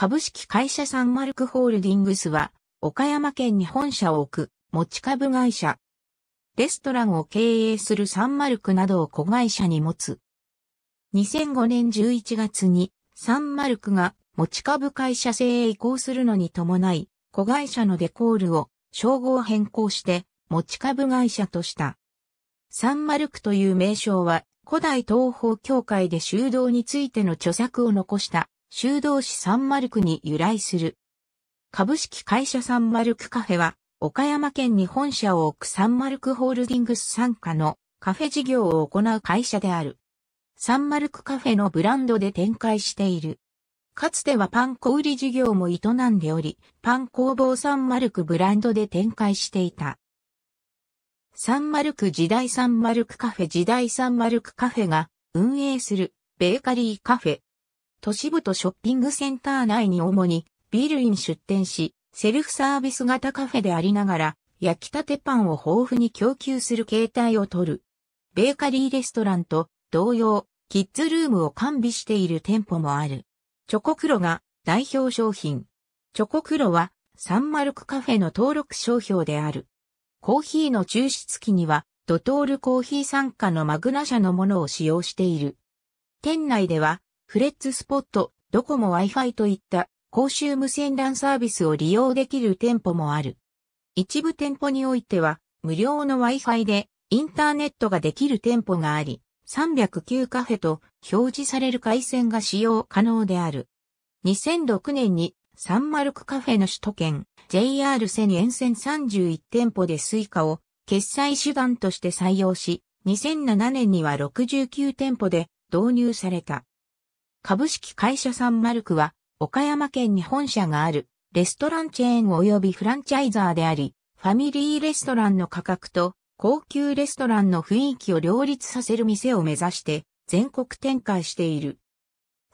株式会社サンマルクホールディングスは、岡山県に本社を置く持ち株会社。レストランを経営するサンマルクなどを子会社に持つ。2005年11月にサンマルクが持ち株会社制へ移行するのに伴い、子会社のデコールを称号変更して持ち株会社とした。サンマルクという名称は古代東方教会で修道についての著作を残した修道士サンマルクに由来する。株式会社サンマルクカフェは、岡山県に本社を置くサンマルクホールディングス傘下のカフェ事業を行う会社である。サンマルクカフェのブランドで展開している。かつてはパン小売事業も営んでおり、パン工房サンマルクブランドで展開していた。サンマルク時代サンマルクカフェ時代サンマルクカフェが運営するベーカリーカフェ都市部とショッピングセンター内に主にビールイン出店し、セルフサービス型カフェでありながら、焼きたてパンを豊富に供給する形態をとる。ベーカリーレストランと同様、キッズルームを完備している店舗もある。チョコクロが代表商品。チョコクロはサンマルクカフェの登録商標である。コーヒーの抽出機にはドトールコーヒー参加のマグナ社のものを使用している。店内ではフレッツスポット、ドコモ Wi-Fi といった公衆無線 LAN サービスを利用できる店舗もある。一部店舗においては、無料の Wi-Fi でインターネットができる店舗があり、309カフェと表示される回線が使用可能である。2006年にサンマルクカフェの首都圏 JR 線沿線31店舗で Suica を決済手段として採用し、2007年には69店舗で導入された。株式会社サンマルクは、岡山県に本社がある、レストランチェーン及びフランチャイザーであり、ファミリーレストランの価格と、高級レストランの雰囲気を両立させる店を目指して、全国展開している。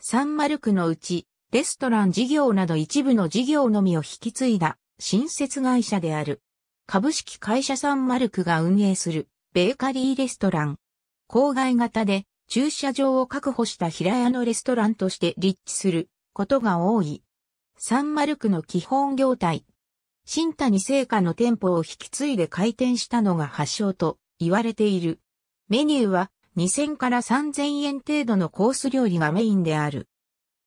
サンマルクのうち、レストラン事業など一部の事業のみを引き継いだ、新設会社である。株式会社サンマルクが運営する、ベーカリーレストラン。郊外型で、駐車場を確保した平屋のレストランとして立地することが多い。マルクの基本業態。新谷製菓の店舗を引き継いで開店したのが発祥と言われている。メニューは2000から3000円程度のコース料理がメインである。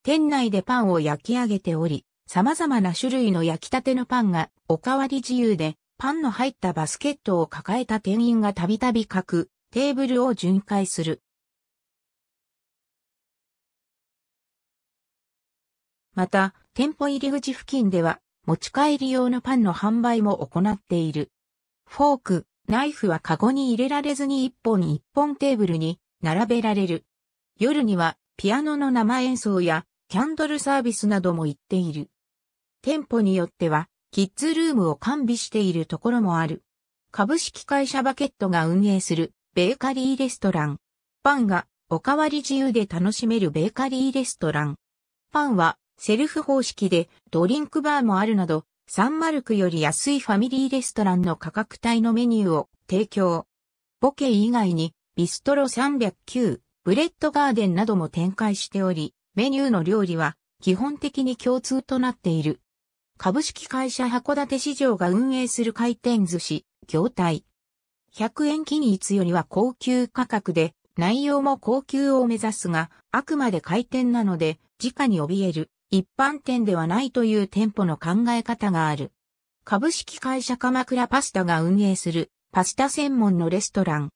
店内でパンを焼き上げており、様々な種類の焼きたてのパンがおかわり自由で、パンの入ったバスケットを抱えた店員がたびたび書くテーブルを巡回する。また、店舗入り口付近では、持ち帰り用のパンの販売も行っている。フォーク、ナイフはカゴに入れられずに一本一本テーブルに並べられる。夜にはピアノの生演奏やキャンドルサービスなども行っている。店舗によってはキッズルームを完備しているところもある。株式会社バケットが運営するベーカリーレストラン。パンがおかわり自由で楽しめるベーカリーレストラン。パンはセルフ方式でドリンクバーもあるなど、サンマルクより安いファミリーレストランの価格帯のメニューを提供。ボケ以外に、ビストロ309、ブレッドガーデンなども展開しており、メニューの料理は基本的に共通となっている。株式会社函館市場が運営する回転寿司、業態。100円均一よりは高級価格で、内容も高級を目指すが、あくまで回転なので、直に怯える。一般店ではないという店舗の考え方がある。株式会社鎌倉パスタが運営するパスタ専門のレストラン。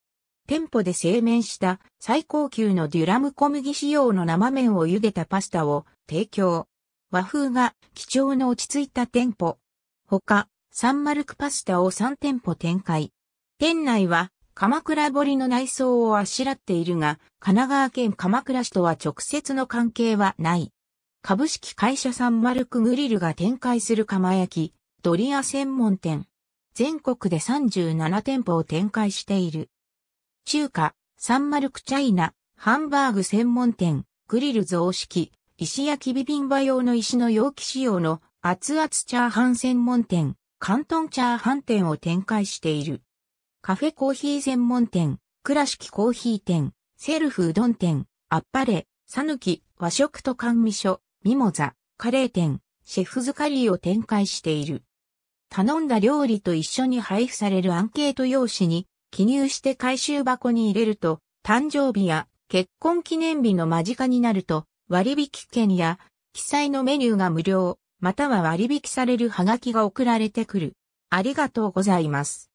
店舗で製麺した最高級のデュラム小麦仕様の生麺を茹でたパスタを提供。和風が貴重な落ち着いた店舗。他、サンマルクパスタを3店舗展開。店内は鎌倉堀の内装をあしらっているが、神奈川県鎌倉市とは直接の関係はない。株式会社サンマルクグリルが展開する釜焼き、ドリア専門店。全国で37店舗を展開している。中華、サンマルクチャイナ、ハンバーグ専門店、グリル増式、石焼きビビンバ用の石の容器仕様の熱々チャーハン専門店、関東チャーハン店を展開している。カフェコーヒー専門店、倉敷コーヒー店、セルフうどん店、あっぱれ、さぬき、和食と甘味書、ミモザ、カレー店、シェフズカリーを展開している。頼んだ料理と一緒に配布されるアンケート用紙に記入して回収箱に入れると、誕生日や結婚記念日の間近になると、割引券や記載のメニューが無料、または割引されるハガキが送られてくる。ありがとうございます。